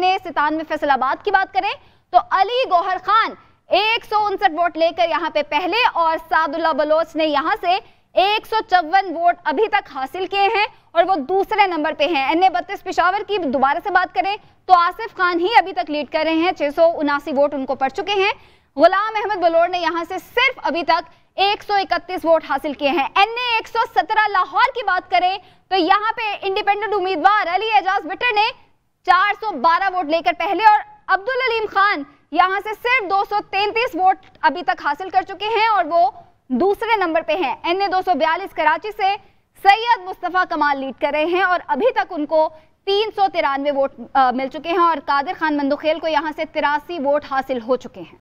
ने सितानवे फैसलाबाद की बात करें तो अली गोहर खान एक वोट लेकर यहाँ पे पहले और सादुल्ला बलोच ने यहाँ से एक वोट अभी तक हासिल किए हैं और वो दूसरे नंबर पे हैं एन ए बत्तीस पिशावर की दोबारा से बात करें तो आसिफ खान ही अभी तक लीड कर रहे हैं छह वोट उनको पड़ चुके हैं गुलाम अहमद बलोर ने यहाँ से सिर्फ अभी तक 131 वोट हासिल किए हैं एन ए लाहौर की बात करें तो यहाँ पे इंडिपेंडेंट उम्मीदवार अली एजाज बिटर ने 412 वोट लेकर पहले और अब्दुल अलीम खान यहां से सिर्फ 233 वोट अभी तक हासिल कर चुके हैं और वो दूसरे नंबर पे हैं एन ए कराची से सैयद मुस्तफ़ा कमाल लीड कर रहे हैं और अभी तक उनको तीन सौ तिरानवे वोट आ, मिल चुके हैं और कादिर खान मंदुखेल को यहाँ से तिरासी वोट हासिल हो चुके हैं